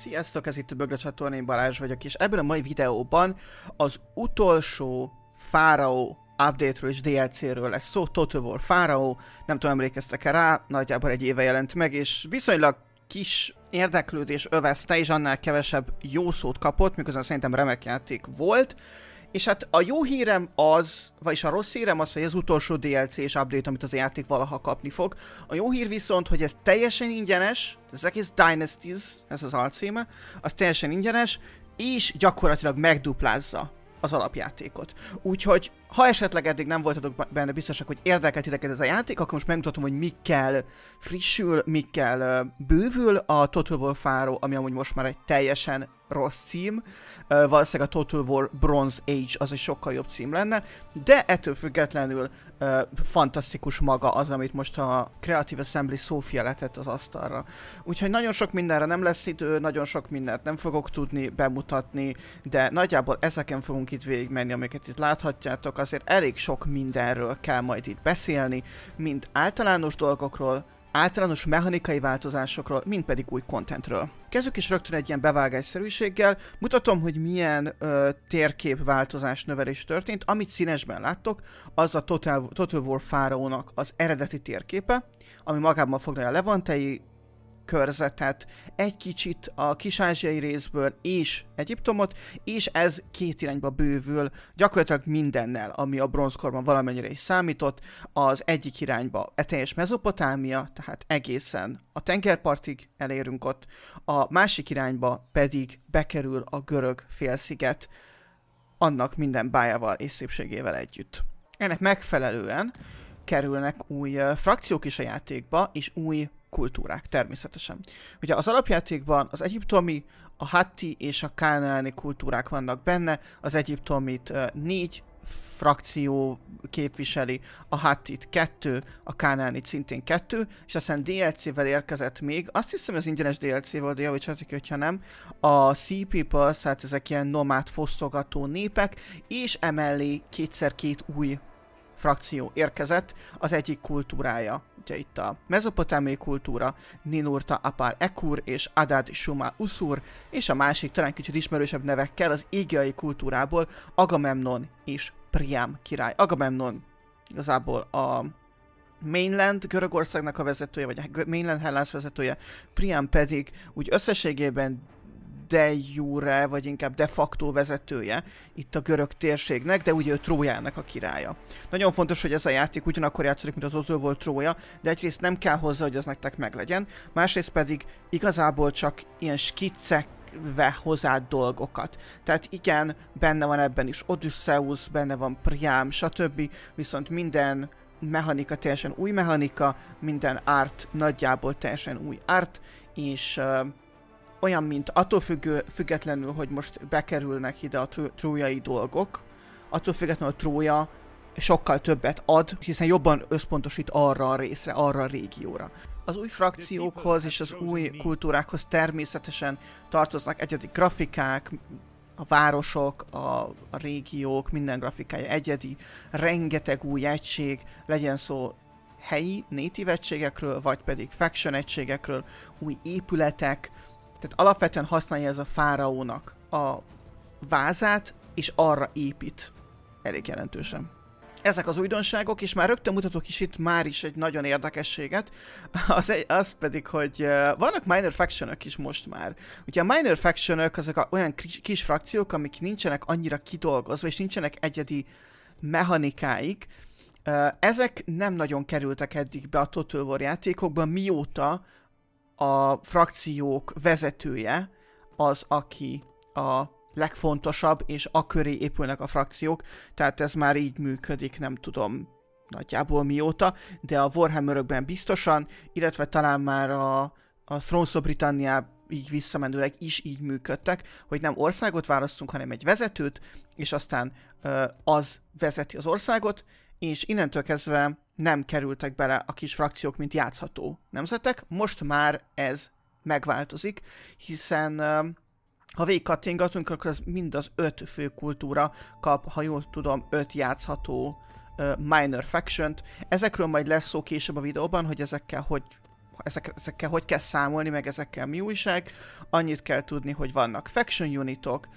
Sziasztok, ez itt a Bögre csatorna, én Balázs vagyok, és ebben a mai videóban az utolsó Fáraó update-ről és DLC-ről lesz szó, Total War Fáraó, nem tudom emlékeztek-e rá, nagyjából egy éve jelent meg, és viszonylag kis érdeklődés övezte, és annál kevesebb jó szót kapott, miközben szerintem remek játék volt, és hát a jó hírem az, vagyis a rossz hírem az, hogy ez utolsó DLC és update, amit az játék valaha kapni fog. A jó hír viszont, hogy ez teljesen ingyenes, az egész Dynasties, ez az alcíme, az teljesen ingyenes, és gyakorlatilag megduplázza az alapjátékot. Úgyhogy ha esetleg eddig nem voltatok benne biztosak, hogy érdekelt titeket ez a játék, akkor most megmutatom, hogy mikkel frissül, mikkel bővül a Total War Faro, ami amúgy most már egy teljesen rossz cím. Valószínűleg a Total War Bronze Age az egy sokkal jobb cím lenne, de ettől függetlenül fantasztikus maga az, amit most a Creative Assembly Sophia letett az asztalra. Úgyhogy nagyon sok mindenre nem lesz idő, nagyon sok mindent nem fogok tudni bemutatni, de nagyjából ezeken fogunk itt végigmenni, amiket itt láthatjátok azért elég sok mindenről kell majd itt beszélni, mint általános dolgokról, általános mechanikai változásokról, mind pedig új contentről. Kezdjük is rögtön egy ilyen bevágásszerűséggel, mutatom, hogy milyen ö, változás növelés történt, amit színesben láttok, az a Total, Total War Pharaoh-nak az eredeti térképe, ami magában foglalja a levantei körzetet, egy kicsit a kis részből és Egyiptomot, és ez két irányba bővül, gyakorlatilag mindennel, ami a bronzkorban valamennyire is számított, az egyik irányba e teljes mezopotámia, tehát egészen a tengerpartig elérünk ott, a másik irányba pedig bekerül a görög félsziget, annak minden bájával és szépségével együtt. Ennek megfelelően kerülnek új frakciók is a játékba, és új kultúrák, természetesen. Ugye az alapjátékban az egyiptomi, a hatti és a kánaáni kultúrák vannak benne, az egyiptomit négy frakció képviseli, a Hattit kettő, a Kánánit szintén kettő, és aztán DLC-vel érkezett még, azt hiszem az ingyenes dlc volt, de javítsatok, hogyha nem, a Sea People, tehát ezek ilyen nomád fosztogató népek, és emellé kétszer két új frakció érkezett, az egyik kultúrája ugye itt a mezopotámiai kultúra, Ninurta, Apal Ekur és Adad Suma Usur, és a másik talán kicsit ismerősebb nevekkel az égiai kultúrából Agamemnon és Priam király. Agamemnon igazából a Mainland Görögországnak a vezetője, vagy a Mainland Hellas vezetője, Priam pedig úgy összességében de jure, vagy inkább de facto vezetője itt a görög térségnek, de ugye ő Trójának a királya. Nagyon fontos, hogy ez a játék ugyanakkor játszódik, mint az ott volt Trója, de egyrészt nem kell hozzá, hogy ez nektek meglegyen, másrészt pedig igazából csak ilyen skiccek ve hozzá dolgokat. Tehát igen, benne van ebben is Odysseus, benne van Priám, stb. Viszont minden mechanika teljesen új mechanika, minden art nagyjából teljesen új art és uh, olyan, mint attól függő, függetlenül, hogy most bekerülnek ide a trójai dolgok, attól függetlenül a trója sokkal többet ad, hiszen jobban összpontosít arra a részre, arra a régióra. Az új frakciókhoz és az új kultúrákhoz természetesen tartoznak egyedi grafikák, a városok, a, a régiók, minden grafikája egyedi, rengeteg új egység, legyen szó helyi néti egységekről, vagy pedig faction egységekről, új épületek, tehát alapvetően használja ez a fáraónak a vázát, és arra épít. Elég jelentősen. Ezek az újdonságok, és már rögtön mutatok is itt már is egy nagyon érdekességet, az, egy, az pedig, hogy uh, vannak minor faction is most már. Ugye a minor faction azok a, olyan kis, kis frakciók, amik nincsenek annyira kidolgozva, és nincsenek egyedi mechanikáik, ezek nem nagyon kerültek eddig be a Total War játékokban, mióta a frakciók vezetője az, aki a legfontosabb, és a köré épülnek a frakciók, tehát ez már így működik, nem tudom nagyjából mióta, de a Warhammerökben biztosan, illetve talán már a, a Thrones of Britannia így visszamenőleg is így működtek, hogy nem országot választunk, hanem egy vezetőt, és aztán ö, az vezeti az országot, és innentől kezdve nem kerültek bele a kis frakciók, mint játszható nemzetek. Most már ez megváltozik, hiszen ha végigkattingatunk, akkor az mind az öt fő kultúra kap, ha jól tudom, öt játszható minor faction-t. Ezekről majd lesz szó később a videóban, hogy ezekkel hogy ezek, ezekkel hogy kell számolni, meg ezekkel mi újság. Annyit kell tudni, hogy vannak faction unitok,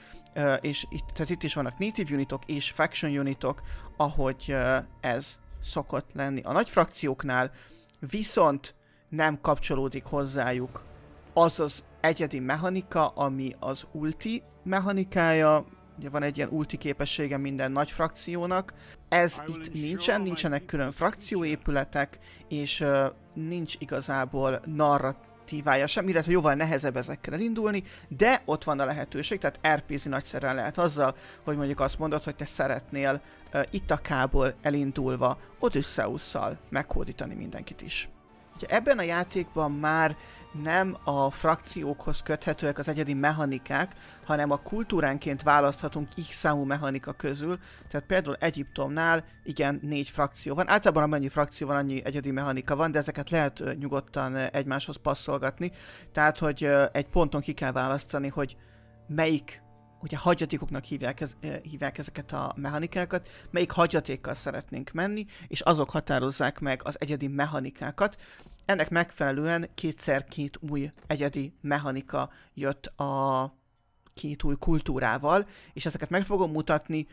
és itt, tehát itt is vannak native unitok és faction unitok, ahogy ez szokott lenni a nagy frakcióknál, viszont nem kapcsolódik hozzájuk az az egyedi mechanika, ami az ulti mechanikája, ugye van egy ilyen ulti képessége minden nagy frakciónak, ez itt nincsen, nincsenek külön frakcióépületek, és uh, nincs igazából narratív alternatívája sem, illetve jóval nehezebb ezekkel elindulni, de ott van a lehetőség, tehát rp nagyszerűen lehet azzal, hogy mondjuk azt mondod, hogy te szeretnél uh, Itakából elindulva Odysseus-szal meghódítani mindenkit is. Ugye ebben a játékban már nem a frakciókhoz köthetőek az egyedi mechanikák, hanem a kultúránként választhatunk x számú mechanika közül. Tehát például Egyiptomnál igen, négy frakció van. Általában amennyi frakció van, annyi egyedi mechanika van, de ezeket lehet nyugodtan egymáshoz passzolgatni. Tehát, hogy egy ponton ki kell választani, hogy melyik ugye hagyatékoknak hívják, ez, hívják ezeket a mechanikákat, melyik hagyatékkal szeretnénk menni, és azok határozzák meg az egyedi mechanikákat. Ennek megfelelően kétszer két új egyedi mechanika jött a két új kultúrával, és ezeket meg fogom mutatni.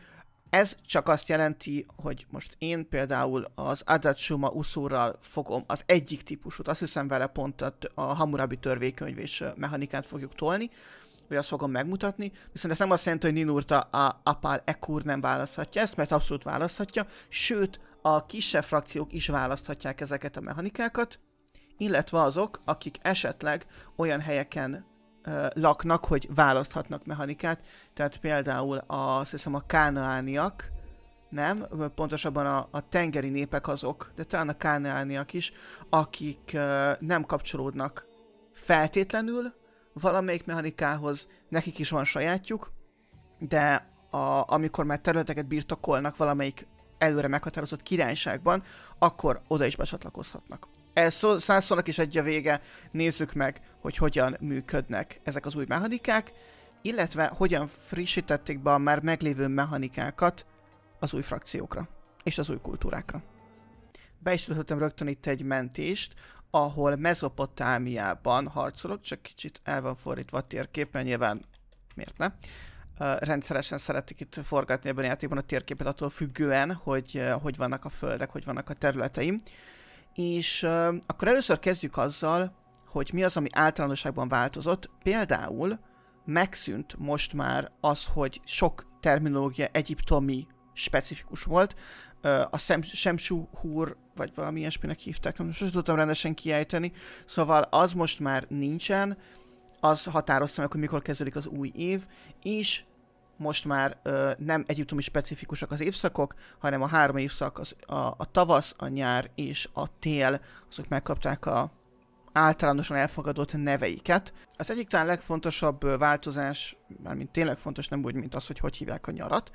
Ez csak azt jelenti, hogy most én például az Adachuma Usurral fogom az egyik típusot, azt hiszem vele pont a Hammurabi törvékönyv és mechanikát fogjuk tolni, vagy azt fogom megmutatni, viszont ez nem azt jelenti, hogy Ninurta a Apal Ekur nem választhatja ezt, mert abszolút választhatja, sőt, a kisebb frakciók is választhatják ezeket a mechanikákat, illetve azok, akik esetleg olyan helyeken ö, laknak, hogy választhatnak mechanikát, tehát például a, azt hiszem a kánaániak, nem, pontosabban a, a tengeri népek azok, de talán a kánaániak is, akik ö, nem kapcsolódnak feltétlenül valamelyik mechanikához, nekik is van sajátjuk, de a, amikor már területeket birtokolnak valamelyik előre meghatározott királyságban, akkor oda is becsatlakozhatnak ez eh, százszónak is egy a vége, nézzük meg, hogy hogyan működnek ezek az új mechanikák, illetve hogyan frissítették be a már meglévő mechanikákat az új frakciókra és az új kultúrákra. Be is rögtön itt egy mentést, ahol Mezopotámiában harcolok, csak kicsit el van fordítva a térképen, nyilván miért ne? Uh, rendszeresen szeretik itt forgatni ebben a játékban a térképet attól függően, hogy uh, hogy vannak a földek, hogy vannak a területeim. Uh, és uh, akkor először kezdjük azzal, hogy mi az, ami általánosságban változott. Például megszűnt most már az, hogy sok terminológia egyiptomi specifikus volt. Uh, a Sem Semsu Húr, vagy valami ilyesminek hívták, nem most tudtam rendesen kiejteni. Szóval az most már nincsen, az határozta meg, hogy mikor kezdődik az új év, és most már ö, nem egyiptomi specifikusak az évszakok, hanem a három évszak, az, a, a tavasz, a nyár és a tél, azok megkapták a általánosan elfogadott neveiket. Az egyik talán legfontosabb változás, mármint tényleg fontos, nem úgy, mint az, hogy hogy hívják a nyarat,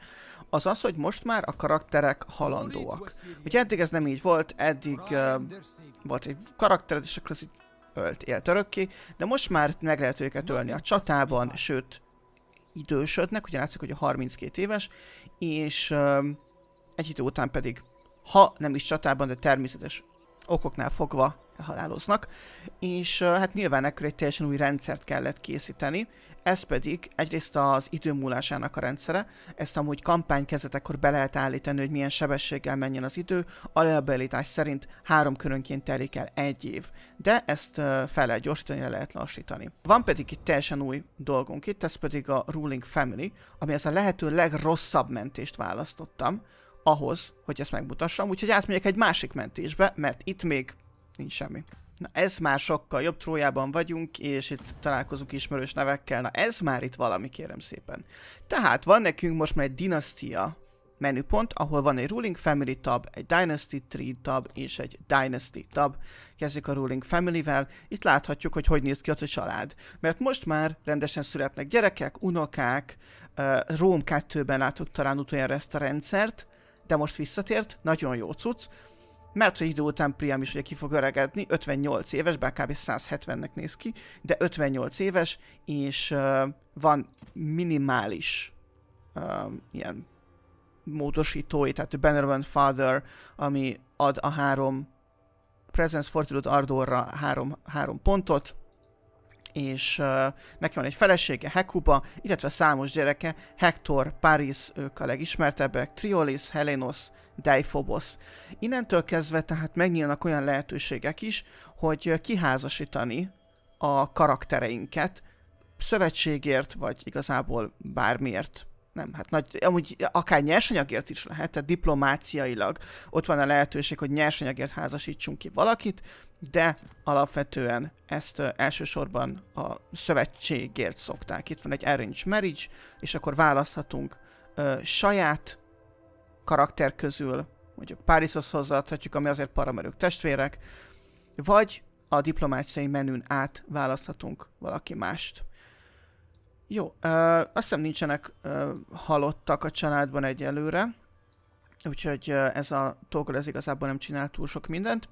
az az, hogy most már a karakterek halandóak. Ugye eddig ez nem így volt, eddig uh, volt egy karaktered, és akkor az itt ölt, élt örökké, de most már meg lehet őket ölni a csatában, sőt, idősödnek, ugye látszik, hogy a 32 éves, és egy idő után pedig, ha nem is csatában, de természetes okoknál fogva haláloznak, és hát nyilván ekkor egy teljesen új rendszert kellett készíteni, ez pedig egyrészt az időmúlásának a rendszere, ezt amúgy kampány kezdetekor be lehet állítani, hogy milyen sebességgel menjen az idő, alapbeállítás szerint három körönként telik el egy év, de ezt fel lehet gyorsítani, le lehet lassítani. Van pedig itt teljesen új dolgunk itt, ez pedig a Ruling Family, ami az a lehető legrosszabb mentést választottam, ahhoz, hogy ezt megmutassam, úgyhogy átmegyek egy másik mentésbe, mert itt még nincs semmi. Na ez már sokkal jobb, Trójában vagyunk, és itt találkozunk ismerős nevekkel. Na ez már itt valami, kérem szépen. Tehát van nekünk most már egy dinasztia menüpont, ahol van egy Ruling Family tab, egy Dynasty Tree tab és egy Dynasty tab. Kezdjük a Ruling Family-vel, itt láthatjuk, hogy hogy néz ki a család. Mert most már rendesen születnek gyerekek, unokák, uh, Róm 2-ben látok talán utoljára ezt a rendszert, de most visszatért, nagyon jó cucc mert hogy idő után Priam is ugye ki fog öregedni, 58 éves, bár kb. 170-nek néz ki, de 58 éves, és uh, van minimális uh, ilyen módosítói, tehát Benevolent Father, ami ad a három Presence Fortitude Ardorra három, három pontot, és uh, neki van egy felesége, Hekuba, illetve számos gyereke, Hector, Paris, ők a legismertebbek, Triolis, Helenos, Deiphobos. Innentől kezdve tehát megnyílnak olyan lehetőségek is, hogy kiházasítani a karaktereinket, szövetségért, vagy igazából bármiért. Nem, hát nagy, amúgy akár nyersanyagért is lehet, tehát diplomáciailag ott van a lehetőség, hogy nyersanyagért házasítsunk ki valakit, de alapvetően ezt elsősorban a szövetségért szokták. Itt van egy arranged marriage, és akkor választhatunk ö, saját karakter közül, mondjuk Párizhoz hozzáadhatjuk, ami azért paramerők testvérek, vagy a diplomáciai menün át választhatunk valaki mást. Jó, ö, azt hiszem nincsenek ö, halottak a családban egyelőre. Úgyhogy ez a toggle ez igazából nem csinál túl sok mindent.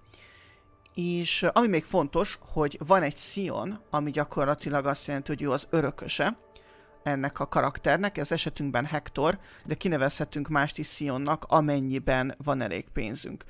És ami még fontos, hogy van egy Sion, ami gyakorlatilag azt jelenti, hogy ő az örököse ennek a karakternek, ez esetünkben Hector, de kinevezhetünk mást is Sionnak, amennyiben van elég pénzünk.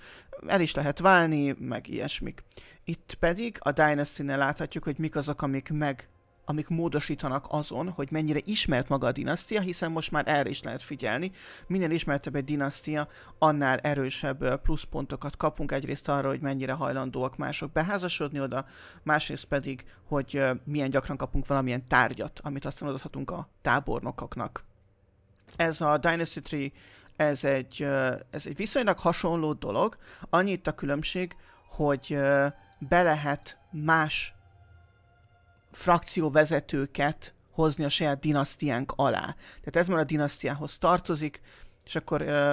El is lehet válni, meg ilyesmik. Itt pedig a Dynasty-nél láthatjuk, hogy mik azok, amik meg amik módosítanak azon, hogy mennyire ismert maga a dinasztia, hiszen most már erre is lehet figyelni. Minél ismertebb egy dinasztia, annál erősebb pluszpontokat kapunk egyrészt arra, hogy mennyire hajlandóak mások beházasodni oda, másrészt pedig, hogy milyen gyakran kapunk valamilyen tárgyat, amit aztán adhatunk a tábornokoknak. Ez a Dynasty Tree, ez egy, ez egy viszonylag hasonló dolog, annyit a különbség, hogy be lehet más frakcióvezetőket hozni a saját dinasztiánk alá. Tehát ez már a dinasztiához tartozik, és akkor ö,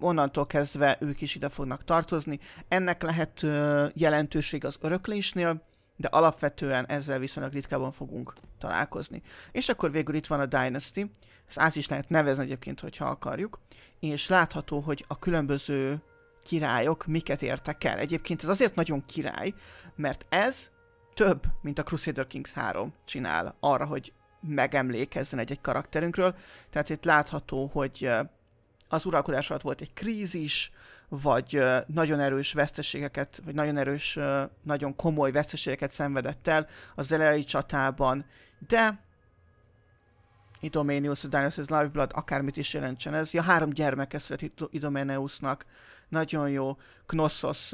onnantól kezdve ők is ide fognak tartozni. Ennek lehet ö, jelentőség az öröklésnél, de alapvetően ezzel viszonylag ritkában fogunk találkozni. És akkor végül itt van a Dynasty, ezt át is lehet nevezni egyébként, hogyha akarjuk, és látható, hogy a különböző királyok miket értek el. Egyébként ez azért nagyon király, mert ez több, mint a Crusader Kings 3 csinál arra, hogy megemlékezzen egy-egy karakterünkről. Tehát itt látható, hogy az uralkodás alatt volt egy krízis, vagy nagyon erős veszteségeket, vagy nagyon erős, nagyon komoly veszteségeket szenvedett el az elejé csatában, de Idomeneus, Dionysus Liveblood, akármit is jelentsen ez. Ja, három gyermeke született Idomeneusnak, nagyon jó, Knossos,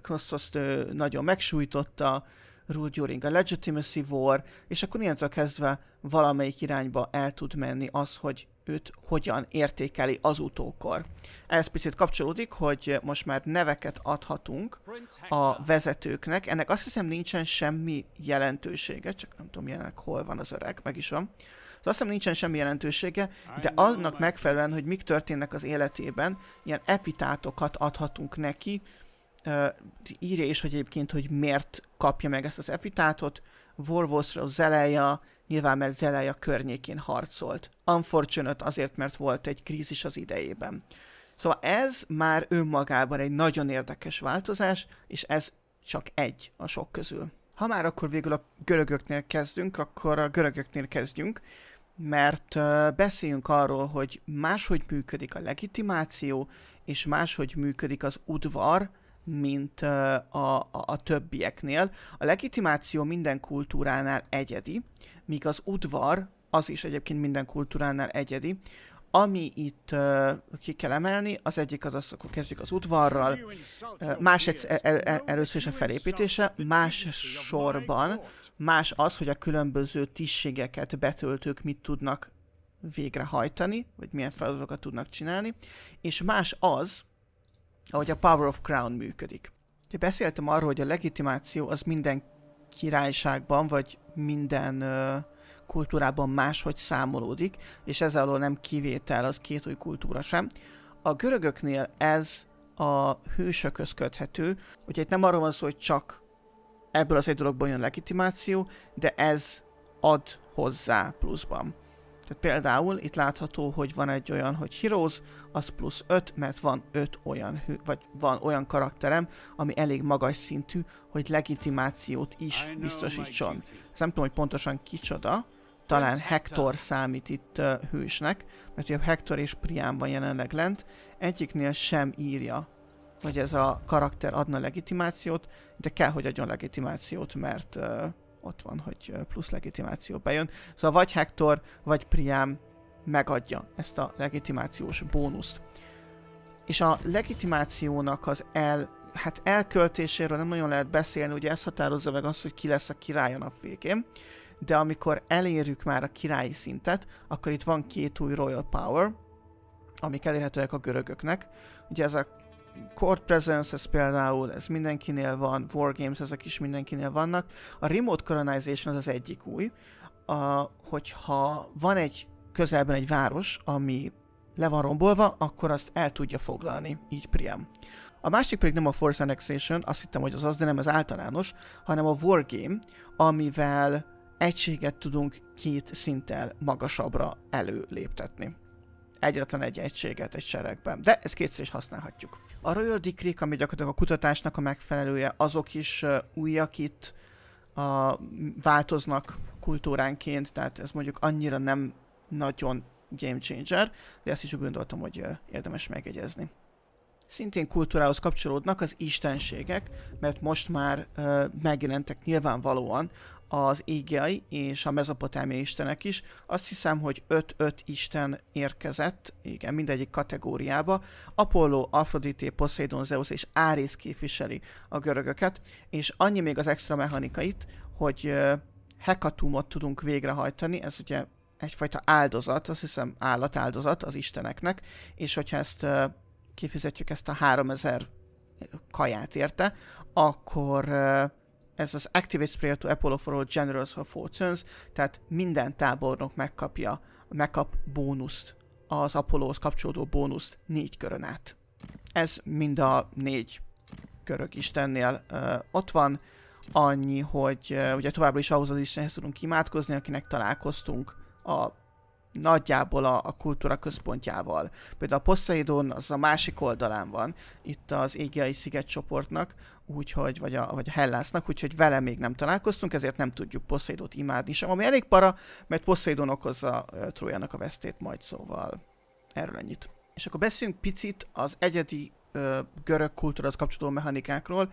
Knossos nagyon megsújtotta, rule during a legitimacy war, és akkor innentől kezdve valamelyik irányba el tud menni az, hogy őt hogyan értékeli az utókor. Ez picit kapcsolódik, hogy most már neveket adhatunk a vezetőknek. Ennek azt hiszem nincsen semmi jelentősége, csak nem tudom jelenleg hol van az öreg, meg is van. Az szóval azt hiszem nincsen semmi jelentősége, de annak megfelelően, hogy mik történnek az életében, ilyen epitátokat adhatunk neki, uh, írja is, hogy egyébként, hogy miért kapja meg ezt az epitátot. Vorvoszra Zeleja, nyilván mert Zeleja környékén harcolt. Unfortunate azért, mert volt egy krízis az idejében. Szóval ez már önmagában egy nagyon érdekes változás, és ez csak egy a sok közül. Ha már akkor végül a görögöknél kezdünk, akkor a görögöknél kezdjünk, mert beszéljünk arról, hogy máshogy működik a legitimáció, és máshogy működik az udvar, mint a, a, a többieknél. A legitimáció minden kultúránál egyedi, míg az udvar, az is egyébként minden kultúránál egyedi. Ami itt uh, ki kell emelni, az egyik az az, akkor kezdjük az udvarral, uh, más egy, el, el, e, először is a felépítése, más sorban, más az, hogy a különböző tisztségeket betöltők mit tudnak végrehajtani, vagy milyen feladatokat tudnak csinálni, és más az, ahogy a Power of Crown működik. Ugye beszéltem arról, hogy a legitimáció az minden királyságban, vagy minden ö, kultúrában máshogy számolódik, és ez alól nem kivétel az két új kultúra sem. A görögöknél ez a hősökhöz köthető, hogy itt nem arról van szó, hogy csak ebből az egy dologból jön legitimáció, de ez ad hozzá pluszban. Tehát például itt látható, hogy van egy olyan, hogy Heroes, az plusz 5, mert van 5 olyan, vagy van olyan karakterem, ami elég magas szintű, hogy legitimációt is biztosítson. Ezt nem tudom, hogy pontosan kicsoda, talán Hector számít itt uh, hősnek, mert ugye Hector és Priam van jelenleg lent, egyiknél sem írja, hogy ez a karakter adna legitimációt, de kell, hogy adjon legitimációt, mert uh, ott van, hogy plusz legitimáció bejön. Szóval vagy Hector, vagy Priam megadja ezt a legitimációs bónuszt. És a legitimációnak az el, hát elköltéséről nem nagyon lehet beszélni, ugye ez határozza meg azt, hogy ki lesz a király a nap végén, de amikor elérjük már a királyi szintet, akkor itt van két új Royal Power, amik elérhetőek a görögöknek. Ugye ez a Court Presence, ez például, ez mindenkinél van, Wargames, ezek is mindenkinél vannak. A Remote Colonization az az egyik új, a, hogyha van egy közelben egy város, ami le van rombolva, akkor azt el tudja foglalni, így Priam. A másik pedig nem a Force Annexation, azt hittem, hogy az az, de nem ez általános, hanem a Wargame, amivel egységet tudunk két szinttel magasabbra előléptetni egyetlen egy egységet egy seregben, de ezt kétszer is használhatjuk. A Royal Decree, ami gyakorlatilag a kutatásnak a megfelelője, azok is újak itt, a, változnak kultúránként, tehát ez mondjuk annyira nem nagyon game changer, de ezt is gondoltam, hogy érdemes megjegyezni. Szintén kultúrához kapcsolódnak az istenségek, mert most már uh, megjelentek nyilvánvalóan az égiai és a mezopotámia istenek is. Azt hiszem, hogy 5-5 isten érkezett, igen, mindegyik kategóriába. Apollo, Afrodité, Poseidon, Zeus és Árész képviseli a görögöket, és annyi még az extra mechanikait, hogy hekatumot tudunk végrehajtani, ez ugye egyfajta áldozat, azt hiszem állatáldozat az isteneknek, és hogyha ezt kifizetjük ezt a 3000 kaját érte, akkor ez az Activate Prayer to Apollo for all Generals of Fortunes, tehát minden tábornok megkapja, megkap bónuszt, az Apollohoz kapcsolódó bónuszt négy körön át. Ez mind a négy körök Istennél uh, ott van, annyi, hogy uh, ugye továbbra is ahhoz az Istenhez tudunk imádkozni, akinek találkoztunk a nagyjából a, a kultúra központjával. Például a Poseidon az a másik oldalán van, itt az égiai csoportnak, úgyhogy, vagy a, vagy a Hellásznak, úgyhogy vele még nem találkoztunk, ezért nem tudjuk Poseidont imádni sem, ami elég para, mert Poseidon okozza uh, Trójának a vesztét majd, szóval erről ennyit. És akkor beszéljünk picit az egyedi uh, görög kultúra kapcsolódó mechanikákról,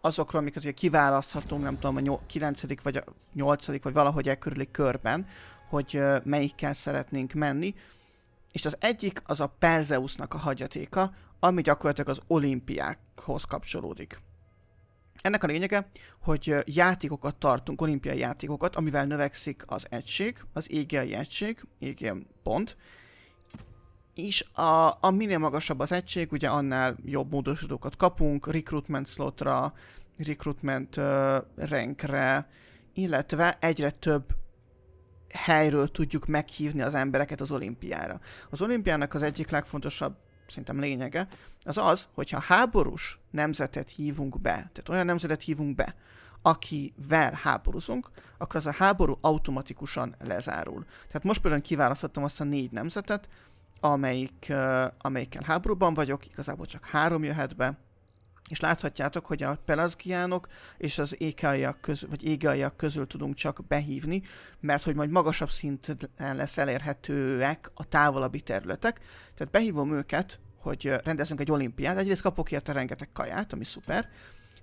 azokról, amiket ugye kiválaszthatunk, nem tudom, a 9. vagy a 8. vagy valahogy e körüli körben, hogy melyikkel szeretnénk menni, és az egyik az a Perzeusnak a hagyatéka, ami gyakorlatilag az olimpiákhoz kapcsolódik. Ennek a lényege, hogy játékokat tartunk, olimpiai játékokat, amivel növekszik az egység, az égei egység, égei pont, és a, a minél magasabb az egység, ugye annál jobb módosítókat kapunk, recruitment slotra, recruitment uh, rankre, illetve egyre több helyről tudjuk meghívni az embereket az olimpiára. Az olimpiának az egyik legfontosabb szerintem lényege, az az, hogyha háborús nemzetet hívunk be, tehát olyan nemzetet hívunk be, akivel háborúzunk, akkor az a háború automatikusan lezárul. Tehát most például kiválasztottam azt a négy nemzetet, amelyik, uh, amelyikkel háborúban vagyok, igazából csak három jöhet be, és láthatjátok, hogy a pelaszgiánok és az ékáiak közül, vagy égaiak közül tudunk csak behívni, mert hogy majd magasabb szinten lesz elérhetőek a távolabbi területek. Tehát behívom őket, hogy rendezünk egy olimpiát. Egyrészt kapok érte rengeteg kaját, ami szuper.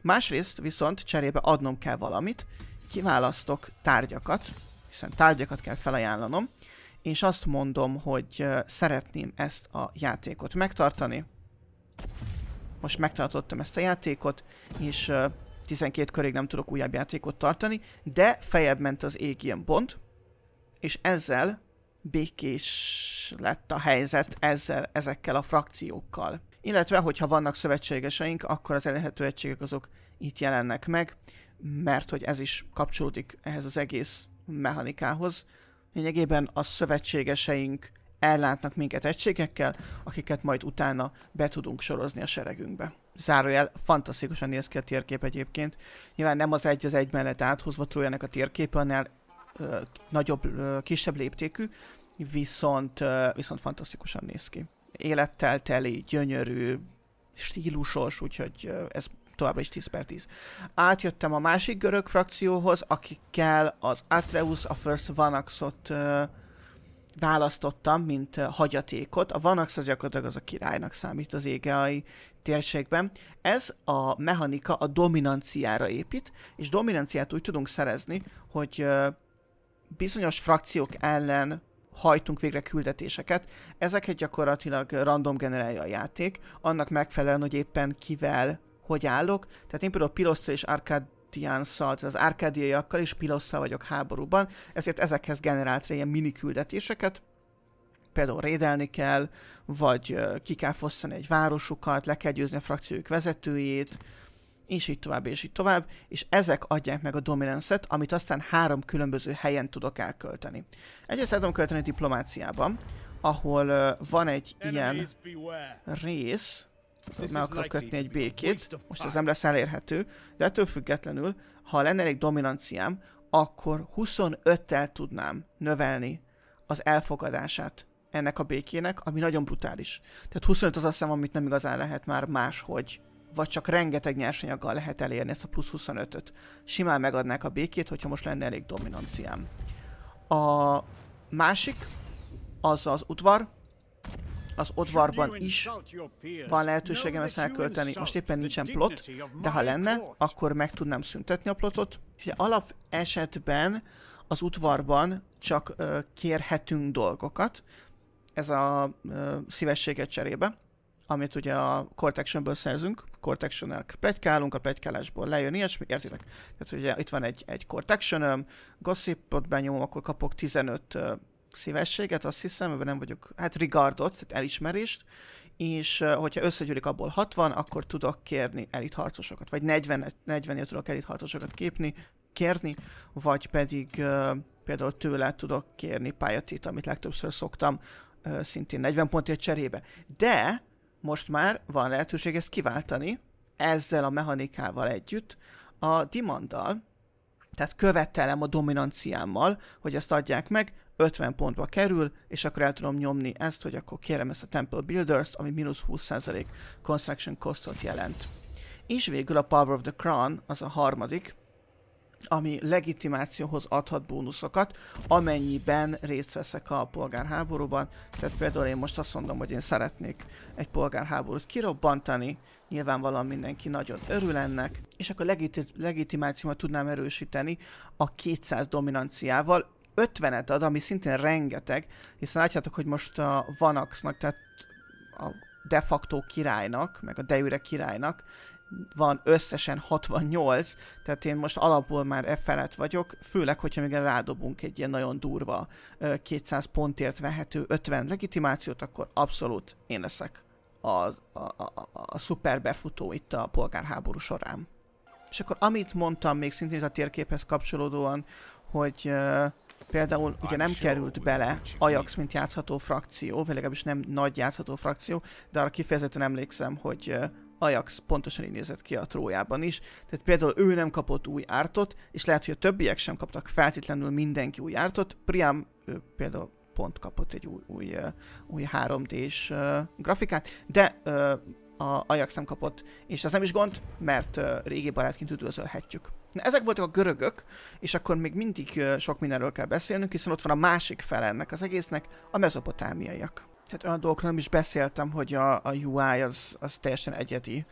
Másrészt viszont cserébe adnom kell valamit. Kiválasztok tárgyakat, hiszen tárgyakat kell felajánlanom, és azt mondom, hogy szeretném ezt a játékot megtartani most megtartottam ezt a játékot, és uh, 12 körig nem tudok újabb játékot tartani, de fejebb ment az ég ilyen pont, és ezzel békés lett a helyzet ezzel, ezekkel a frakciókkal. Illetve, hogyha vannak szövetségeseink, akkor az elérhető egységek azok itt jelennek meg, mert hogy ez is kapcsolódik ehhez az egész mechanikához. Lényegében a szövetségeseink ellátnak minket egységekkel, akiket majd utána be tudunk sorozni a seregünkbe. Zárójel, fantasztikusan néz ki a térkép egyébként. Nyilván nem az egy az egy mellett áthozva Trójának a térképe, annál ö, nagyobb, ö, kisebb léptékű, viszont, ö, viszont fantasztikusan néz ki. Élettel teli, gyönyörű, stílusos, úgyhogy ö, ez továbbra is 10 per 10. Átjöttem a másik görög frakcióhoz, akikkel az Atreus, a First Vanaxot választottam, mint hagyatékot. A Vanax az gyakorlatilag az a királynak számít az égeai térségben. Ez a mechanika a dominanciára épít, és dominanciát úgy tudunk szerezni, hogy bizonyos frakciók ellen hajtunk végre küldetéseket. Ezeket gyakorlatilag random generálja a játék, annak megfelelően, hogy éppen kivel hogy állok. Tehát én például Pilosztra és Arkád Tianszal, az Arkádiaiakkal és Pilosszal vagyok háborúban, ezért ezekhez generált rá ilyen mini küldetéseket, például rédelni kell, vagy ki kell fosszani egy városukat, le kell győzni a frakciójuk vezetőjét, és így tovább, és így tovább, és ezek adják meg a dominancet, amit aztán három különböző helyen tudok elkölteni. Egyrészt tudom költeni diplomáciában, ahol van egy ilyen rész, meg akarok kötni egy békét, most ez nem lesz elérhető, de ettől függetlenül, ha lenne elég dominanciám, akkor 25-tel tudnám növelni az elfogadását ennek a békének, ami nagyon brutális. Tehát 25 az a szám, amit nem igazán lehet már máshogy vagy csak rengeteg nyersanyaggal lehet elérni ezt a plusz 25-öt. Simán megadnák a békét, hogyha most lenne elég dominanciám. A másik, az az udvar, az odvarban is van lehetőségem ezt elkölteni. Most éppen nincsen plot, de ha lenne, akkor meg tudnám szüntetni a plotot. És alap esetben az udvarban csak ö, kérhetünk dolgokat. Ez a ö, szívességet cserébe, amit ugye a Cortectionből szerzünk. Cortection-nel plegykálunk, a plegykálásból lejön ilyesmi, értitek? Tehát ugye itt van egy, egy cortection gossipot benyomom, akkor kapok 15 ö, szívességet, azt hiszem, ebben nem vagyok, hát regardot, tehát elismerést, és hogyha összegyűlik abból 60, akkor tudok kérni elit harcosokat, vagy 40, 40 tudok elit harcosokat képni, kérni, vagy pedig például tőle tudok kérni pályatit, amit legtöbbször szoktam, szintén 40 pontért cserébe. De most már van lehetőség ezt kiváltani, ezzel a mechanikával együtt, a dimandal, tehát követelem a dominanciámmal, hogy ezt adják meg, 50 pontba kerül, és akkor el tudom nyomni ezt, hogy akkor kérem ezt a Temple Builders-t, ami mínusz 20% construction costot jelent. És végül a Power of the Crown, az a harmadik, ami legitimációhoz adhat bónuszokat, amennyiben részt veszek a polgárháborúban. Tehát például én most azt mondom, hogy én szeretnék egy polgárháborút kirobbantani, nyilvánvalóan mindenki nagyon örül ennek, és akkor legiti legitimációmat tudnám erősíteni a 200 dominanciával, 50-et ad, ami szintén rengeteg, hiszen látjátok, hogy most a Vanaxnak, tehát a de facto királynak, meg a de királynak van összesen 68, tehát én most alapból már e felett vagyok, főleg, hogyha még rádobunk egy ilyen nagyon durva 200 pontért vehető 50 legitimációt, akkor abszolút én leszek a, a, a, a szuper befutó itt a polgárháború során. És akkor amit mondtam még szintén a térképhez kapcsolódóan, hogy Például ugye nem került bele Ajax, mint játszható frakció, vagy legalábbis nem nagy játszható frakció, de arra kifejezetten emlékszem, hogy Ajax pontosan így nézett ki a trójában is. Tehát például ő nem kapott új ártot, és lehet, hogy a többiek sem kaptak feltétlenül mindenki új ártot. Priam ő például pont kapott egy új, új, új 3D-s uh, grafikát, de uh, a Ajax nem kapott, és ez nem is gond, mert uh, régi barátként üdvözölhetjük. Na, ezek voltak a görögök, és akkor még mindig sok mindenről kell beszélnünk, hiszen ott van a másik fel ennek az egésznek, a mezopotámiaiak. Hát olyan dolgokról is beszéltem, hogy a, a UI az, az teljesen egyedi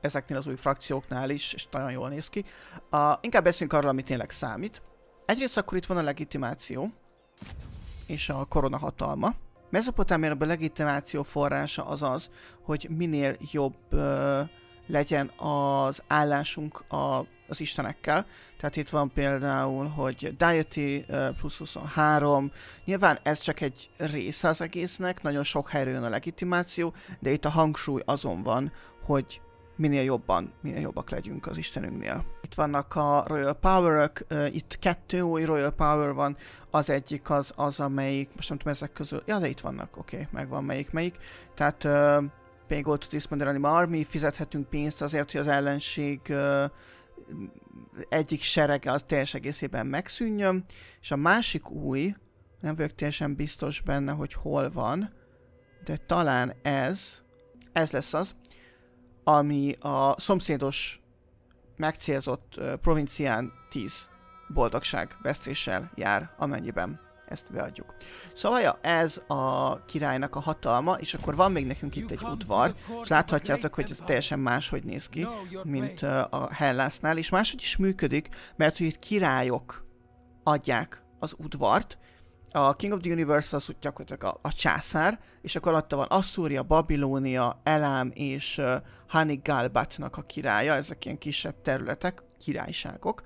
ezeknél az új frakcióknál is, és nagyon jól néz ki. A, inkább beszéljünk arról, ami tényleg számít. Egyrészt akkor itt van a legitimáció, és a korona hatalma. Mezopotámiában a legitimáció forrása az az, hogy minél jobb... Ö, legyen az állásunk a, az istenekkel. Tehát itt van például, hogy Deity plusz 23, nyilván ez csak egy része az egésznek, nagyon sok helyről jön a legitimáció, de itt a hangsúly azon van, hogy minél jobban, minél jobbak legyünk az Istenünknél. Itt vannak a Royal power uh, itt kettő új Royal Power van, az egyik az, az amelyik, most nem tudom ezek közül, ja de itt vannak, oké, okay, megvan melyik, melyik, tehát pay gold to dismantle anima army, fizethetünk pénzt azért, hogy az ellenség uh, egyik serege az teljes egészében megszűnjön, és a másik új, nem vagyok teljesen biztos benne, hogy hol van, de talán ez, ez lesz az, ami a szomszédos megcélzott uh, provincián 10 boldogság vesztéssel jár, amennyiben ezt beadjuk. Szóval ja, ez a királynak a hatalma, és akkor van még nekünk itt egy udvar, és láthatjátok, hogy ez teljesen máshogy néz ki, mint a Hellásznál, és máshogy is működik, mert hogy itt királyok adják az udvart, a King of the Universe az gyakorlatilag a, a császár, és akkor alatta van Asszúria, Babilónia, Elám és uh, Hanigalbatnak a királya, ezek ilyen kisebb területek, királyságok,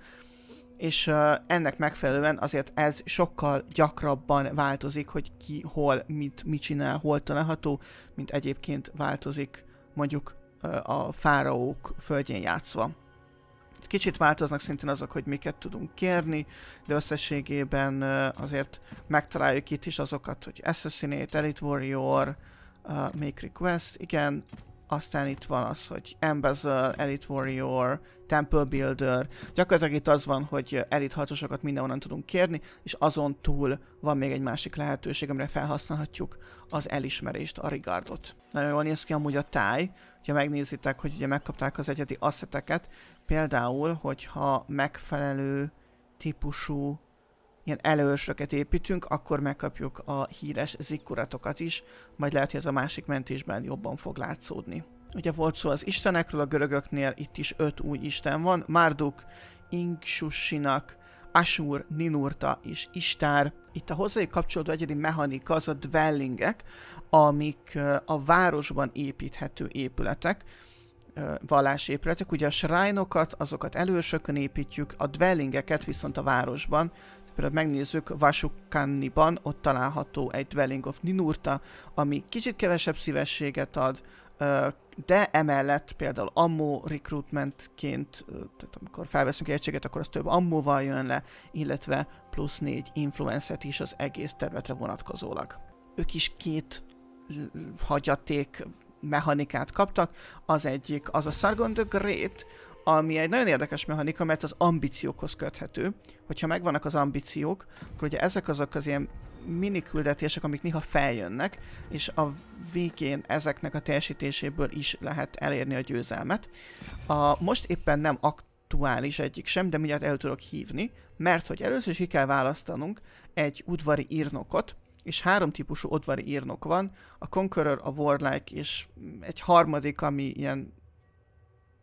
és uh, ennek megfelelően azért ez sokkal gyakrabban változik, hogy ki hol, mit, mit csinál, hol található, mint egyébként változik mondjuk uh, a fáraók földjén játszva. Kicsit változnak szintén azok, hogy miket tudunk kérni, de összességében uh, azért megtaláljuk itt is azokat, hogy Assassinate, Elite Warrior, uh, Make Request, igen, aztán itt van az, hogy Embezzle, Elite Warrior, Temple Builder. Gyakorlatilag itt az van, hogy Elite harcosokat mindenhonnan tudunk kérni, és azon túl van még egy másik lehetőség, amire felhasználhatjuk az elismerést, a regardot. Nagyon jól néz ki amúgy a táj, ha megnézitek, hogy ugye megkapták az egyedi asszeteket, például, hogyha megfelelő típusú ilyen előörsöket építünk, akkor megkapjuk a híres zikkuratokat is, majd lehet, hogy ez a másik mentésben jobban fog látszódni. Ugye volt szó az istenekről, a görögöknél itt is öt új isten van, Marduk, Inksusinak, Asur, Ninurta és Istár. Itt a hozzájuk kapcsolódó egyedi mechanika az a dwellingek, amik a városban építhető épületek, épületek. Ugye a shrine azokat elősökön építjük, a dwellingeket viszont a városban, például megnézzük, Vasukkanniban ott található egy Dwelling of Ninurta, ami kicsit kevesebb szívességet ad, de emellett például ammo recruitmentként, tehát amikor felveszünk egységet, akkor az több ammóval jön le, illetve plusz négy influencet is az egész területre vonatkozólag. Ők is két hagyaték mechanikát kaptak, az egyik az a Sargon the Great, ami egy nagyon érdekes mechanika, mert az ambíciókhoz köthető. Hogyha megvannak az ambíciók, akkor ugye ezek azok az ilyen mini küldetések, amik néha feljönnek, és a végén ezeknek a teljesítéséből is lehet elérni a győzelmet. A, most éppen nem aktuális egyik sem, de mindjárt el tudok hívni, mert hogy először is ki kell választanunk egy udvari írnokot, és három típusú udvari írnok van, a Conqueror, a Warlike, és egy harmadik, ami ilyen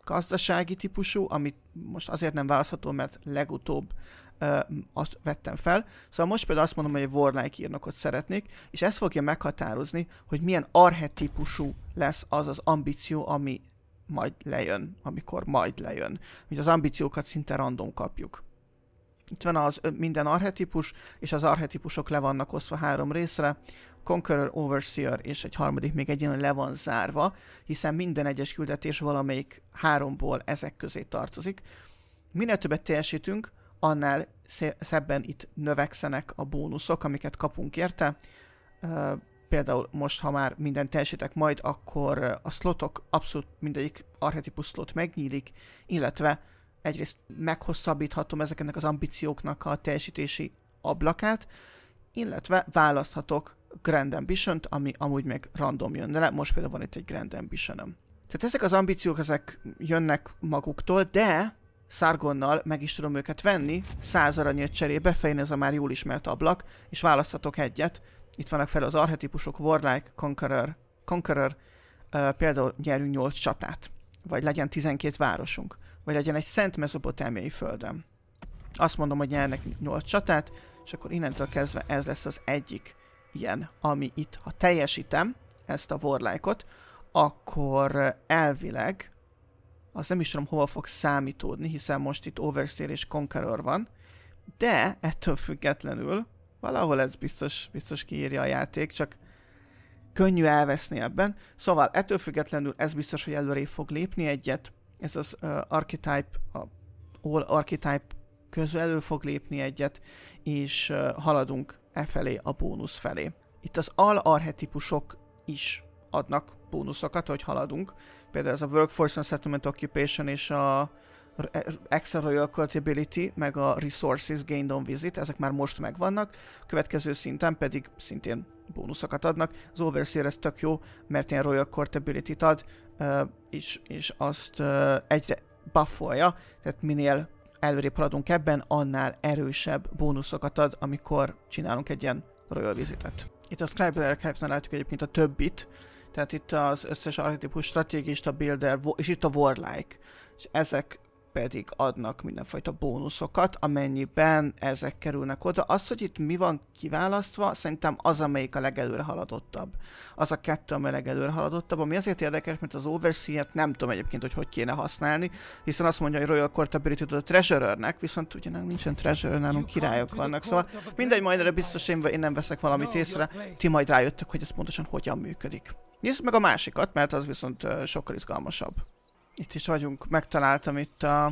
gazdasági típusú, amit most azért nem választható, mert legutóbb ö, azt vettem fel. Szóval most például azt mondom, hogy egy Warlike írnokot szeretnék, és ez fogja meghatározni, hogy milyen arhetípusú lesz az az ambíció, ami majd lejön, amikor majd lejön. Ugye az ambíciókat szinte random kapjuk. Itt van az minden arhetípus, és az arhetípusok le vannak osztva három részre. Conqueror, Overseer és egy harmadik még egy le van zárva, hiszen minden egyes küldetés valamelyik háromból ezek közé tartozik. Minél többet teljesítünk, annál szebben itt növekszenek a bónuszok, amiket kapunk érte. Például most, ha már minden teljesítek majd, akkor a slotok abszolút mindegyik archetipus slot megnyílik, illetve egyrészt meghosszabbíthatom ezeknek az ambícióknak a teljesítési ablakát, illetve választhatok Grand ambition ami amúgy még random jön le. Most például van itt egy Grand ambition -öm. Tehát ezek az ambíciók, ezek jönnek maguktól, de Szárgonnal meg is tudom őket venni, 100 aranyért cserébe, fején ez a már jól ismert ablak, és választhatok egyet. Itt vannak fel az arhetipusok, Warlike, Conqueror, Conqueror, uh, például nyerünk 8 csatát, vagy legyen 12 városunk, vagy legyen egy szent mezopotámiai földem. Azt mondom, hogy nyernek 8 csatát, és akkor innentől kezdve ez lesz az egyik ilyen, ami itt, ha teljesítem ezt a warlike akkor elvileg az nem is tudom hova fog számítódni, hiszen most itt Overseer és Conqueror van, de ettől függetlenül valahol ez biztos, biztos kiírja a játék, csak könnyű elveszni ebben. Szóval ettől függetlenül ez biztos, hogy előré fog lépni egyet. Ez az uh, archetype, a all archetype közül elő fog lépni egyet, és uh, haladunk e felé, a bónusz felé. Itt az al-arhetipusok is adnak bónuszokat, hogy haladunk. Például ez a Workforce and Settlement Occupation és a Extra Royal Cultability, meg a Resources Gained on Visit, ezek már most megvannak, következő szinten pedig szintén bónuszokat adnak. Az Overseer ez tök jó, mert ilyen Royal cultability t ad, és, és azt egyre buffolja, tehát minél előrébb haladunk ebben, annál erősebb bónuszokat ad, amikor csinálunk egy ilyen Royal Visitet. Itt a Scribe Archives-nál látjuk egyébként a többit, tehát itt az összes archetypus, stratégista, builder, és itt a warlike. És ezek pedig adnak mindenfajta bónuszokat, amennyiben ezek kerülnek oda. Az, hogy itt mi van kiválasztva, szerintem az, amelyik a legelőre haladottabb. Az a kettő, amely legelőre haladottabb, ami azért érdekes, mert az overseer nem tudom egyébként, hogy hogy kéne használni, hiszen azt mondja, hogy Royal Court a Treasurernek, viszont nem nincsen Treasurer, nálunk királyok vannak, szóval mindegy, majd erre biztos én, én nem veszek valamit észre, ti majd rájöttök, hogy ez pontosan hogyan működik. Nézzük meg a másikat, mert az viszont sokkal izgalmasabb itt is vagyunk, megtaláltam itt a,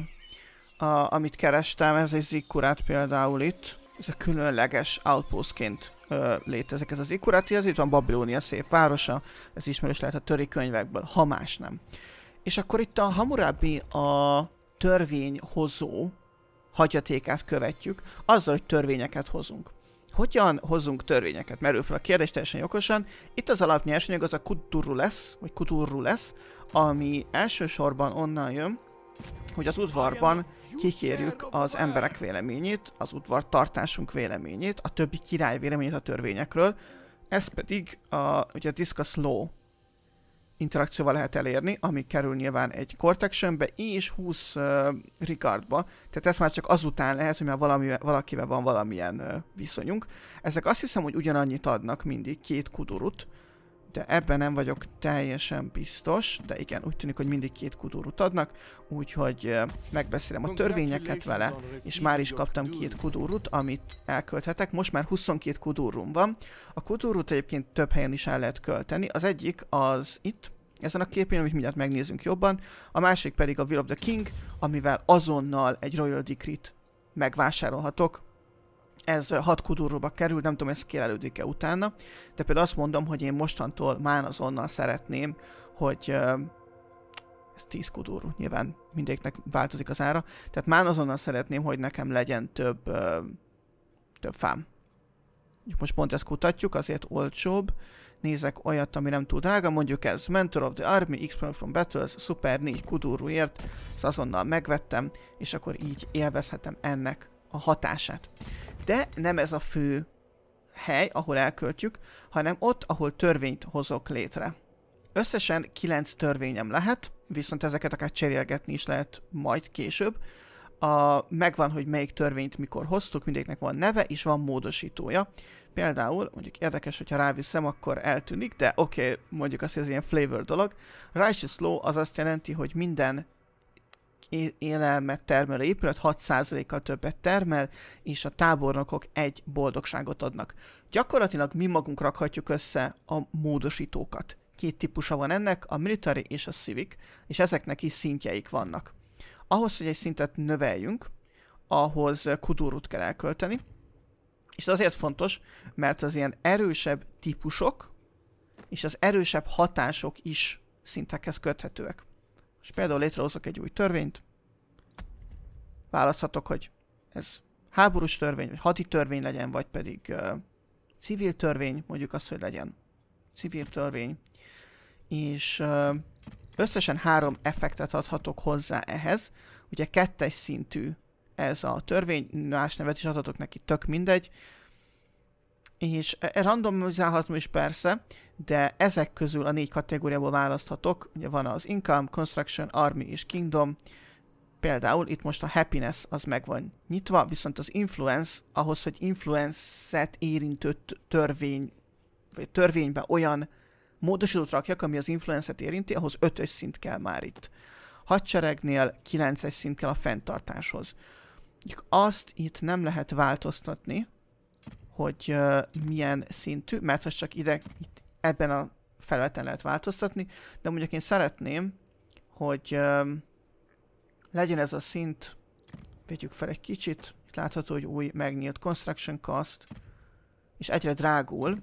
a amit kerestem, ez egy zikkurát például itt. Ez a különleges outpostként ö, létezik ez az zikkurát, illetve itt van Babilónia szép városa, ez ismerős lehet a töri könyvekből, ha más nem. És akkor itt a Hammurabi a törvényhozó hagyatékát követjük, azzal, hogy törvényeket hozunk. Hogyan hozunk törvényeket? Merül fel a kérdés teljesen jogosan. Itt az alapnyersanyag az a kuturru lesz, vagy kuturru lesz, ami elsősorban onnan jön, hogy az udvarban kikérjük az emberek véleményét, az udvar tartásunk véleményét, a többi király véleményét a törvényekről, ez pedig a, ugye a Discuss Law interakcióval lehet elérni, ami kerül nyilván egy Cortectionbe és 20 uh, Ricardba, tehát ez már csak azután lehet, hogy már valami, valakivel van valamilyen uh, viszonyunk. Ezek azt hiszem, hogy ugyanannyit adnak mindig, két kudurut, de ebben nem vagyok teljesen biztos, de igen, úgy tűnik, hogy mindig két kudurut adnak, úgyhogy megbeszélem a törvényeket vele, és már is kaptam két kudurut, amit elkölthetek. Most már 22 kudurum van. A kudurut egyébként több helyen is el lehet költeni. Az egyik az itt, ezen a képén, amit mindjárt megnézünk jobban, a másik pedig a Will of the King, amivel azonnal egy Royal Decree-t megvásárolhatok ez hat kudurróba kerül, nem tudom, ez kijelölődik-e utána, de például azt mondom, hogy én mostantól már azonnal szeretném, hogy ez 10 kudurró, nyilván mindegyiknek változik az ára, tehát már azonnal szeretném, hogy nekem legyen több, több fám. Most pont ezt kutatjuk, azért olcsóbb, nézek olyat, ami nem túl drága, mondjuk ez Mentor of the Army, x from Battles, Super 4 kudurúért, ezt azonnal megvettem, és akkor így élvezhetem ennek a hatását. De nem ez a fő hely, ahol elköltjük, hanem ott, ahol törvényt hozok létre. Összesen 9 törvényem lehet, viszont ezeket akár cserélgetni is lehet majd később. A, megvan, hogy melyik törvényt mikor hoztuk, mindegyiknek van neve és van módosítója. Például, mondjuk érdekes, hogyha ráviszem, akkor eltűnik, de oké, okay, mondjuk azt, hogy ez ilyen flavor dolog. Righteous Law az azt jelenti, hogy minden élelmet termelő épület 6%-kal többet termel, és a tábornokok egy boldogságot adnak. Gyakorlatilag mi magunk rakhatjuk össze a módosítókat. Két típusa van ennek, a military és a civic, és ezeknek is szintjeik vannak. Ahhoz, hogy egy szintet növeljünk, ahhoz kudurut kell elkölteni, és ez azért fontos, mert az ilyen erősebb típusok és az erősebb hatások is szintekhez köthetőek. És például létrehozok egy új törvényt. Választhatok, hogy ez háborús törvény, vagy hadi törvény legyen, vagy pedig uh, civil törvény, mondjuk azt, hogy legyen civil törvény. És uh, összesen három effektet adhatok hozzá ehhez. Ugye kettes szintű ez a törvény, más nevet is adhatok neki, tök mindegy és e, e randomizálhatom is persze, de ezek közül a négy kategóriából választhatok, ugye van az Income, Construction, Army és Kingdom, például itt most a happiness az meg van nyitva, viszont az influence, ahhoz, hogy influence-et érintő törvény, vagy törvénybe olyan módosítót rakjak, ami az influence-et érinti, ahhoz ötös szint kell már itt. Hadseregnél 9-es szint kell a fenntartáshoz. Azt itt nem lehet változtatni, hogy uh, milyen szintű, mert az csak ide, itt, ebben a felületen lehet változtatni, de mondjuk én szeretném, hogy uh, legyen ez a szint, vegyük fel egy kicsit, itt látható, hogy új megnyílt construction cost, és egyre drágul,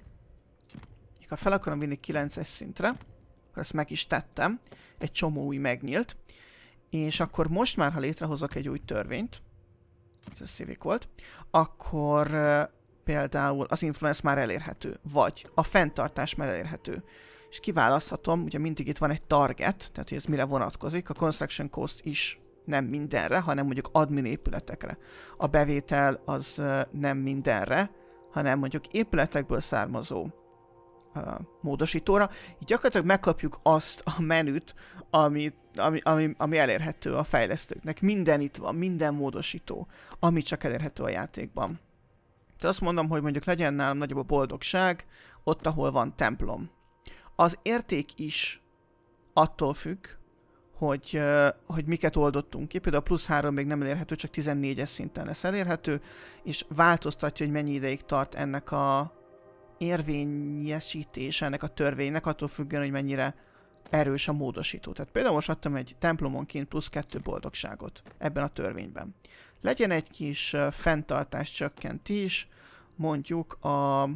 ha fel akarom vinni 9-es szintre, akkor ezt meg is tettem, egy csomó új megnyílt, és akkor most már, ha létrehozok egy új törvényt, ez a volt, akkor például az influence már elérhető, vagy a fenntartás már elérhető. És kiválaszthatom, ugye mindig itt van egy target, tehát hogy ez mire vonatkozik, a construction cost is nem mindenre, hanem mondjuk admin épületekre. A bevétel az nem mindenre, hanem mondjuk épületekből származó uh, módosítóra. Így gyakorlatilag megkapjuk azt a menüt, ami, ami, ami, ami elérhető a fejlesztőknek. Minden itt van, minden módosító, ami csak elérhető a játékban. Tehát azt mondom, hogy mondjuk legyen nálam nagyobb a boldogság ott, ahol van templom. Az érték is attól függ, hogy, hogy miket oldottunk ki. Például a plusz 3 még nem elérhető, csak 14-es szinten lesz elérhető, és változtatja, hogy mennyi ideig tart ennek a érvényesítése, ennek a törvénynek, attól függően, hogy mennyire erős a módosító. Tehát például most adtam egy templomon kint plusz 2 boldogságot ebben a törvényben. Legyen egy kis fenntartás is, mondjuk a...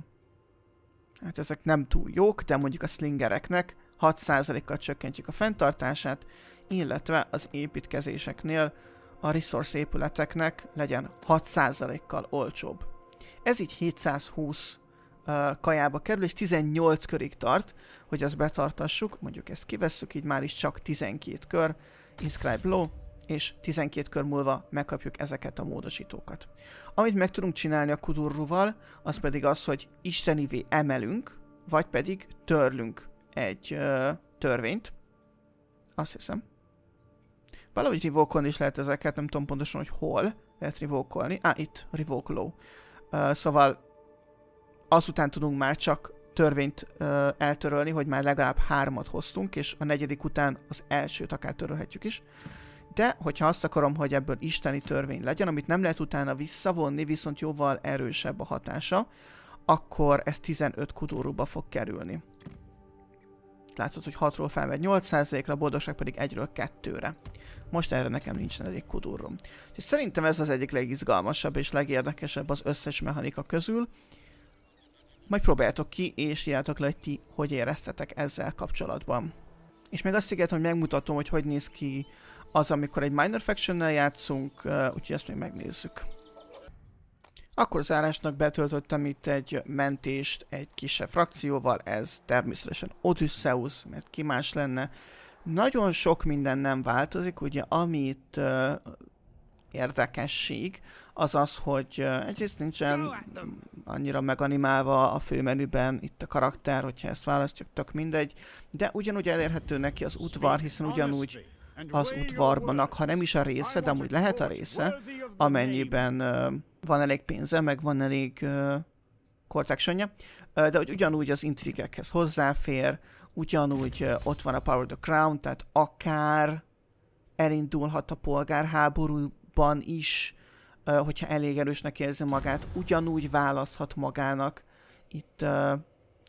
Hát ezek nem túl jók, de mondjuk a slingereknek 6%-kal csökkentjük a fenntartását, illetve az építkezéseknél a resource épületeknek legyen 6%-kal olcsóbb. Ez így 720 uh, kajába kerül, és 18 körig tart, hogy azt betartassuk, mondjuk ezt kivesszük, így már is csak 12 kör, inscribe low, és 12 kör múlva megkapjuk ezeket a módosítókat. Amit meg tudunk csinálni a kudurruval, az pedig az, hogy istenivé emelünk, vagy pedig törlünk egy ö, törvényt. Azt hiszem. Valahogy rivókolni is lehet ezeket, nem tudom pontosan, hogy hol lehet rivókolni. Á, itt, rivókoló. Ö, szóval azután tudunk már csak törvényt ö, eltörölni, hogy már legalább hármat hoztunk, és a negyedik után az elsőt akár törölhetjük is de hogyha azt akarom, hogy ebből isteni törvény legyen, amit nem lehet utána visszavonni, viszont jóval erősebb a hatása, akkor ez 15 kudóruba fog kerülni. Látod, hogy 6-ról felmegy 8%-ra, boldogság pedig 1-ről 2-re. Most erre nekem nincsen elég kudurrom. szerintem ez az egyik legizgalmasabb és legérdekesebb az összes mechanika közül. Majd próbáljátok ki, és írjátok le, hogy ti hogy éreztetek ezzel kapcsolatban. És még azt ígértem, hogy megmutatom, hogy hogy néz ki az, amikor egy minor faction játszunk, úgyhogy ezt még megnézzük. Akkor zárásnak betöltöttem itt egy mentést egy kisebb frakcióval, ez természetesen Odysseus, mert ki más lenne. Nagyon sok minden nem változik, ugye amit uh, érdekesség, az az, hogy uh, egyrészt nincsen hát annyira meganimálva a főmenüben itt a karakter, hogyha ezt választjuk, tök mindegy, de ugyanúgy elérhető neki az udvar, hiszen ugyanúgy az udvarbanak, ha nem is a része, de amúgy lehet a része, amennyiben van elég pénze, meg van elég kortáksonja, de hogy ugyanúgy az intrigekhez hozzáfér, ugyanúgy ott van a Power the Crown, tehát akár elindulhat a polgárháborúban is, hogyha elég erősnek érzi magát, ugyanúgy választhat magának itt uh,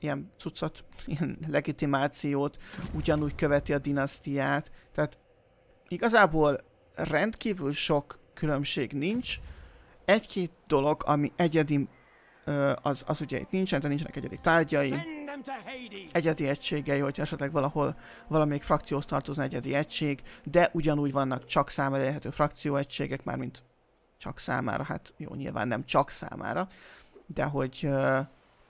ilyen cuccot, ilyen legitimációt, ugyanúgy követi a dinasztiát, tehát Igazából rendkívül sok különbség nincs. Egy-két dolog, ami egyedi, az, az ugye itt nincsen, de nincsenek egyedi tárgyai. Egyedi egységei, hogy esetleg valahol valamelyik frakcióhoz tartozna egyedi egység, de ugyanúgy vannak csak számára elérhető frakcióegységek, mármint csak számára, hát jó, nyilván nem csak számára, de hogy ö,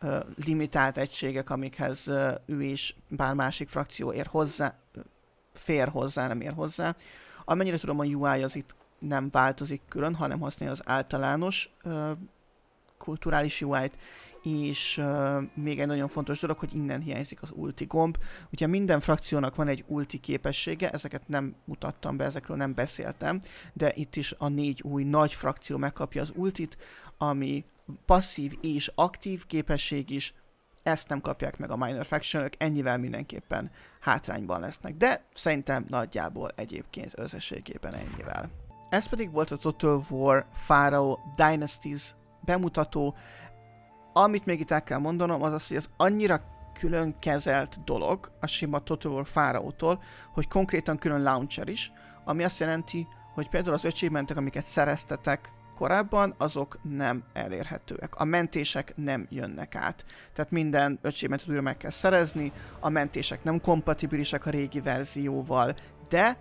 ö, limitált egységek, amikhez ö, ő és bár másik frakció ér hozzá, fér hozzá, nem ér hozzá. Amennyire tudom, a UI az itt nem változik külön, hanem használja az általános ö, kulturális UI-t, és ö, még egy nagyon fontos dolog, hogy innen hiányzik az ulti gomb. Ugye minden frakciónak van egy ulti képessége, ezeket nem mutattam be, ezekről nem beszéltem, de itt is a négy új nagy frakció megkapja az ultit, ami passzív és aktív képesség is, ezt nem kapják meg a minor faction ennyivel mindenképpen hátrányban lesznek, de szerintem nagyjából egyébként összességében ennyivel. Ez pedig volt a Total War Pharaoh Dynasties bemutató, amit még itt el kell mondanom, az az, hogy ez annyira külön kezelt dolog a sima Total War Pharaoh-tól, hogy konkrétan külön launcher is, ami azt jelenti, hogy például az achievementek, amiket szereztetek korábban, azok nem elérhetőek. A mentések nem jönnek át. Tehát minden öcsémet újra meg kell szerezni, a mentések nem kompatibilisek a régi verzióval, de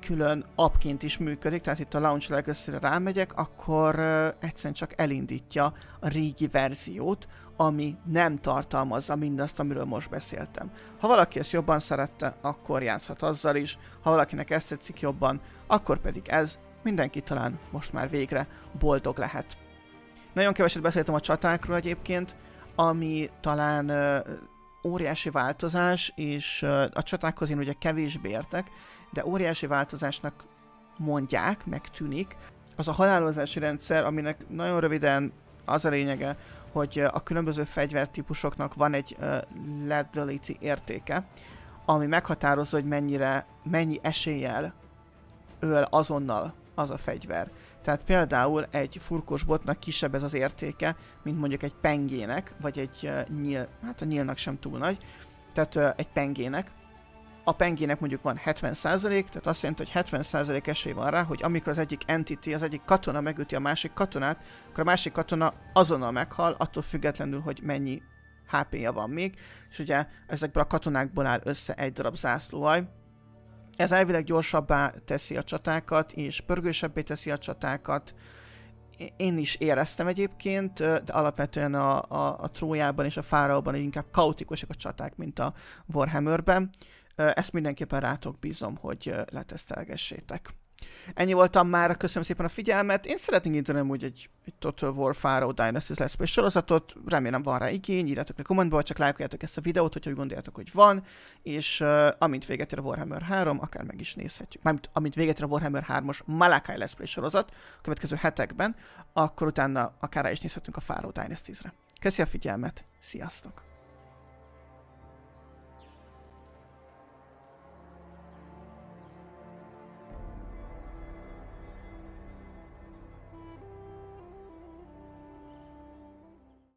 külön appként is működik, tehát itt a Launch legacy rámegyek, akkor egyszerűen csak elindítja a régi verziót, ami nem tartalmazza mindazt, amiről most beszéltem. Ha valaki ezt jobban szerette, akkor játszhat azzal is, ha valakinek ezt tetszik jobban, akkor pedig ez mindenki talán most már végre boldog lehet. Nagyon keveset beszéltem a csatákról egyébként, ami talán óriási változás, és a csatákhoz én ugye kevésbé értek, de óriási változásnak mondják, meg tűnik, az a halálozási rendszer, aminek nagyon röviden az a lényege, hogy a különböző fegyvertípusoknak van egy uh, lethality értéke, ami meghatározza, hogy mennyire, mennyi eséllyel öl azonnal az a fegyver. Tehát például egy furkos botnak kisebb ez az értéke, mint mondjuk egy pengének, vagy egy uh, nyíl, hát a nyílnak sem túl nagy, tehát uh, egy pengének. A pengének mondjuk van 70%, tehát azt jelenti, hogy 70% esély van rá, hogy amikor az egyik entity, az egyik katona megüti a másik katonát, akkor a másik katona azonnal meghal, attól függetlenül, hogy mennyi HP-ja van még, és ugye ezekből a katonákból áll össze egy darab zászlóaj, ez elvileg gyorsabbá teszi a csatákat, és pörgősebbé teszi a csatákat. Én is éreztem egyébként, de alapvetően a, a, a Trójában és a Fáraóban inkább kaotikusak a csaták, mint a Warhammerben. Ezt mindenképpen rátok bízom, hogy letesztelgessétek. Ennyi voltam már, köszönöm szépen a figyelmet. Én szeretnék indítanom úgy egy, egy Total War Faro Dynasties Let's Play sorozatot. Remélem van rá igény, írjátok le kommentbe, csak lájkoljátok ezt a videót, hogyha úgy gondoljátok, hogy van. És uh, amint véget ér a Warhammer 3, akár meg is nézhetjük. Mármint amint véget ér a Warhammer 3-os Malakai Let's Play sorozat a következő hetekben, akkor utána akár rá is nézhetünk a Faro Dynasties-re. Köszi a figyelmet, sziasztok!